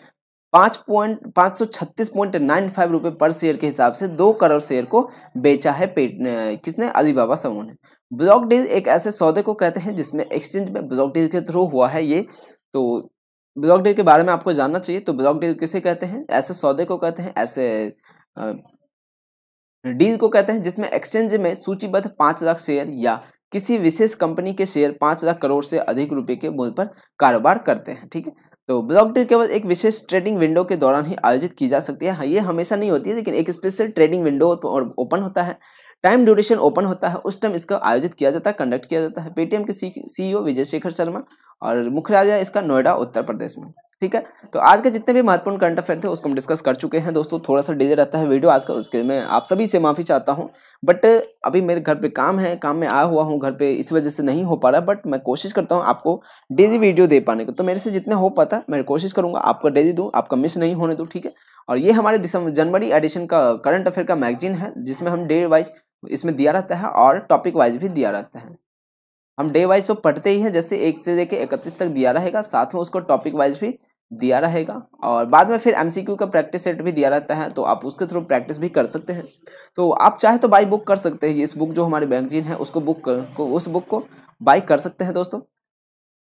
पाँच पॉइंट पाँच सौ छत्तीस पॉइंट नाइन फाइव रुपये पर शेयर के हिसाब से दो करोड़ शेयर को बेचा है पेट किसने अलीबाबा समूह ने ब्लॉक डील एक ऐसे सौदे को कहते हैं जिसमें एक्सचेंज में ब्लॉक डील के थ्रू हुआ है ये तो ब्लॉक डील के बारे में आपको जानना चाहिए तो ब्लॉक डील किसे कहते हैं ऐसे सौदे को कहते हैं ऐसे डील को कहते हैं जिसमें एक्सचेंज में सूचीबद्ध पाँच लाख शेयर या किसी विशेष कंपनी के शेयर पाँच लाख करोड़ से अधिक रुपए के मूल पर कारोबार करते हैं ठीक है तो ब्लॉक डे केवल एक विशेष ट्रेडिंग विंडो के दौरान ही आयोजित की जा सकती है हाँ, ये हमेशा नहीं होती है लेकिन एक स्पेशल ट्रेडिंग विंडो ओपन होता है टाइम ड्यूरेशन ओपन होता है उस टाइम इसका आयोजित किया जाता है कंडक्ट किया जाता है पेटीएम के सीईओ e विजय शेखर शर्मा और मुख्यालय राजा इसका नोएडा उत्तर प्रदेश में ठीक है तो आज के जितने भी महत्वपूर्ण करंट अफेयर थे उसको हम डिस्कस कर चुके हैं दोस्तों थोड़ा सा डिले रहता है वीडियो आज का उसके मैं आप सभी से माफ़ी चाहता हूं बट अभी मेरे घर पे काम है काम में आया हुआ हूं घर पे इस वजह से नहीं हो पा रहा बट मैं कोशिश करता हूं आपको डेली वीडियो दे पाने को तो मेरे से जितने हो पाता मैं कोशिश करूँगा आपका डेली दूँ आपका मिस नहीं होने दूँ ठीक है और ये हमारे दिसंबर जनवरी एडिशन का करंट अफेयर का मैगजीन है जिसमें हम डे वाइज इसमें दिया रहता है और टॉपिक वाइज भी दिया रहता है हम डे वाइज तो पढ़ते ही है जैसे एक से लेकर इकतीस तक दिया रहेगा साथ में उसको टॉपिक वाइज भी दिया रहेगा और बाद में फिर एम का प्रैक्टिस सेट भी दिया रहता है तो आप उसके थ्रू प्रैक्टिस भी कर सकते हैं तो आप चाहे तो बाई बुक कर सकते हैं इस बुक जो हमारे मैगजीन है उसको बुक कर, को उस बुक को बाई कर सकते हैं दोस्तों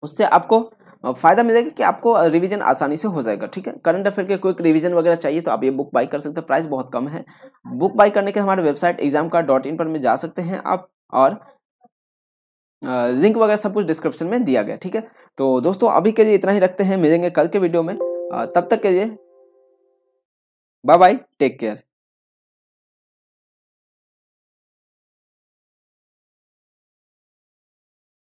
उससे आपको फ़ायदा मिलेगा कि आपको रिवीजन आसानी से हो जाएगा ठीक है करंट अफेयर के क्विक रिवीजन वगैरह चाहिए तो आप ये बुक बाई कर सकते हैं प्राइस बहुत कम है बुक बाई करने के हमारे वेबसाइट एग्जाम का डॉट इन पर में जा सकते हैं आप और लिंक वगैरह सब कुछ डिस्क्रिप्शन में दिया गया ठीक है तो दोस्तों अभी के लिए इतना ही रखते हैं मिलेंगे कल के वीडियो में तब तक के लिए बाय बाय टेक केयर